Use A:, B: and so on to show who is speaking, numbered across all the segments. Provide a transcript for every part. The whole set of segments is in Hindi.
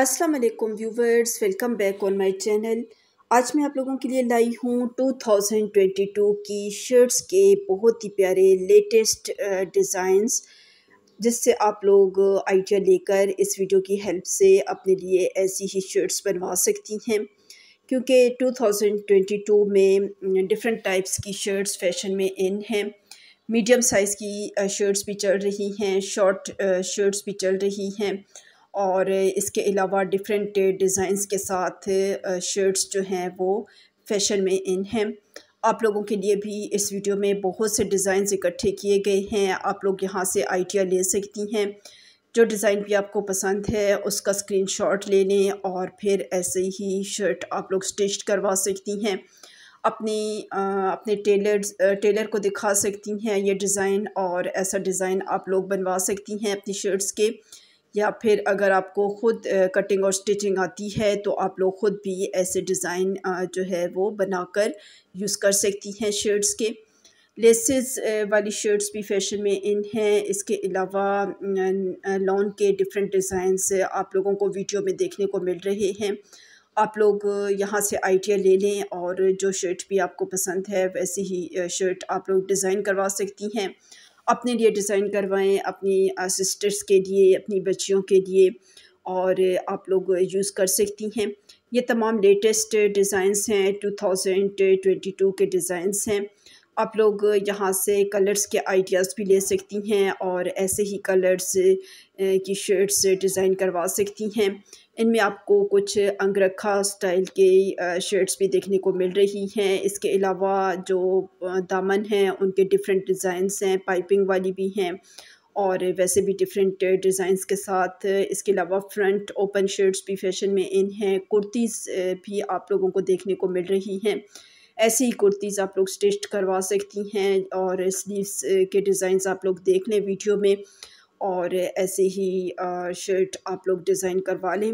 A: अस्सलाम वालेकुम viewers welcome back on my channel आज मैं आप लोगों के लिए लाई हूँ 2022 की शर्ट्स के बहुत ही प्यारे लेटेस्ट डिज़ाइंस जिससे आप लोग आइडिया लेकर इस वीडियो की हेल्प से अपने लिए ऐसी ही शर्ट्स बनवा सकती हैं क्योंकि 2022 में डिफरेंट टाइप्स की शर्ट्स फैशन में इन हैं मीडियम साइज़ की शर्ट्स भी चल रही हैं शॉर्ट शर्ट्स भी चल रही हैं और इसके अलावा डिफरेंट डिज़ाइंस के साथ शर्ट्स जो हैं वो फ़ैशन में इन हैं आप लोगों के लिए भी इस वीडियो में बहुत से डिज़ाइन इकट्ठे किए गए हैं आप लोग यहाँ से आइडिया ले सकती हैं जो डिज़ाइन भी आपको पसंद है उसका स्क्रीनशॉट ले लें और फिर ऐसे ही शर्ट आप लोग स्टिच करवा सकती हैं अपनी आ, अपने टेलर टेलर को दिखा सकती हैं ये डिज़ाइन और ऐसा डिज़ाइन आप लोग बनवा सकती हैं अपनी शर्ट्स के या फिर अगर आपको ख़ुद कटिंग और स्टिचिंग आती है तो आप लोग ख़ुद भी ऐसे डिज़ाइन जो है वो बनाकर यूज़ कर सकती हैं शर्ट्स के लेसेस वाली शर्ट्स भी फैशन में इन हैं इसके अलावा लॉन के डिफरेंट डिज़ाइन आप लोगों को वीडियो में देखने को मिल रहे हैं आप लोग यहाँ से आइडिया ले लें और जो शर्ट भी आपको पसंद है वैसे ही शर्ट आप लोग डिज़ाइन करवा सकती हैं अपने लिए डिज़ाइन करवाएं अपनी सिस्टर्स के लिए अपनी बच्चियों के लिए और आप लोग यूज़ कर सकती हैं ये तमाम लेटेस्ट डिज़ाइंस हैं 2022 के डिज़ाइंस हैं आप लोग यहाँ से कलर्स के आइडियाज़ भी ले सकती हैं और ऐसे ही कलर्स की शर्ट्स डिज़ाइन करवा सकती हैं इनमें आपको कुछ अंगरखा स्टाइल के शर्ट्स भी देखने को मिल रही हैं इसके अलावा जो दामन हैं उनके डिफरेंट डिज़ाइंस हैं पाइपिंग वाली भी हैं और वैसे भी डिफरेंट डिज़ाइंस के साथ इसके अलावा फ्रंट ओपन शर्ट्स भी फैशन में इन हैं कुर्तीज़ भी आप लोगों को देखने को मिल रही हैं ऐसी ही कुर्तीज़ आप लोग स्टिच करवा सकती हैं और स्लीव्स के डिज़ाइन आप लोग देख लें वीडियो में और ऐसे ही शर्ट आप लोग डिज़ाइन करवा लें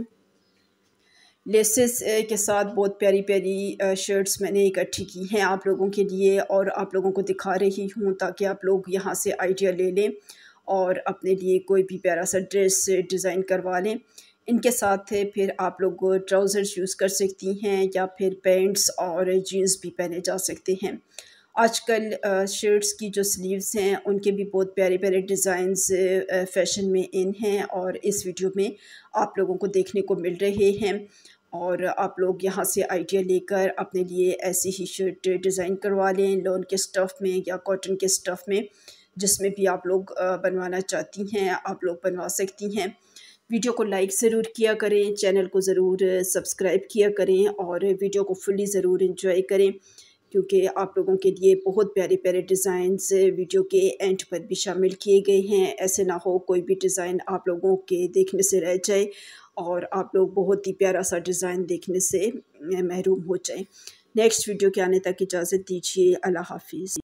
A: लेसेस के साथ बहुत प्यारी प्यारी शर्ट्स मैंने इकट्ठी की हैं आप लोगों के लिए और आप लोगों को दिखा रही हूँ ताकि आप लोग यहाँ से आइडिया ले लें और अपने लिए कोई भी प्यारा सा ड्रेस डिज़ाइन करवा लें इनके साथ फिर आप लोग ट्राउज़र्स यूज़ कर सकती हैं या फिर पैंट्स और जीन्स भी पहने जा सकते हैं आजकल शर्ट्स की जो स्लीव्स हैं उनके भी बहुत प्यारे प्यारे डिज़ाइंस फैशन में इन हैं और इस वीडियो में आप लोगों को देखने को मिल रहे हैं और आप लोग यहाँ से आइडिया लेकर अपने लिए ऐसी ही शर्ट डिज़ाइन करवा लें लोन के स्टफ़ में या कॉटन के स्टफ़ में जिसमें भी आप लोग बनवाना चाहती हैं आप लोग बनवा सकती हैं वीडियो को लाइक ज़रूर किया करें चैनल को ज़रूर सब्सक्राइब किया करें और वीडियो को फुली ज़रूर इंजॉय करें क्योंकि आप लोगों के लिए बहुत प्यारे प्यारे डिज़ाइंस वीडियो के एंड पर भी शामिल किए गए हैं ऐसे ना हो कोई भी डिज़ाइन आप लोगों के देखने से रह जाए और आप लोग बहुत ही प्यारा सा डिज़ाइन देखने से महरूम हो जाए नेक्स्ट वीडियो के आने तक इजाज़त दीजिए अल्लाह हाफिज़